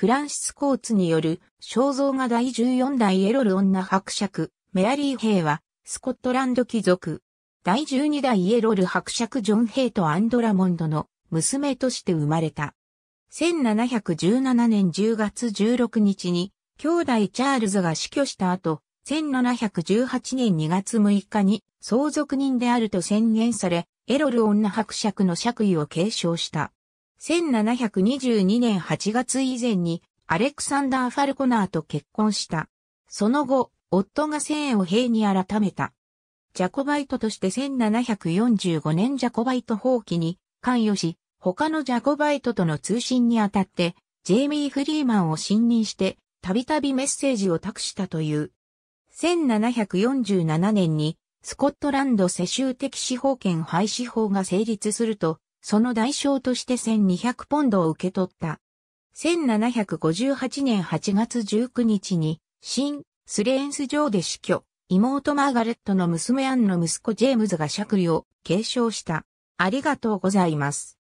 フランシス・コーツによる肖像画第14代エロル女伯爵、メアリー・兵は、スコットランド貴族。第12代エロル伯爵ジョン・兵とアンドラモンドの娘として生まれた。1717年10月16日に、兄弟チャールズが死去した後、1718年2月6日に相続人であると宣言され、エロル女伯爵の爵位を継承した。1722年8月以前にアレクサンダー・ファルコナーと結婚した。その後、夫が円を兵に改めた。ジャコバイトとして1745年ジャコバイト放棄に関与し、他のジャコバイトとの通信にあたって、ジェイミー・フリーマンを信任して、たびたびメッセージを託したという。1747年に、スコットランド世襲的司法権廃止法が成立すると、その代償として1200ポンドを受け取った。1758年8月19日に、新スレーンス城で死去、妹マーガレットの娘アンの息子ジェームズが借位を継承した。ありがとうございます。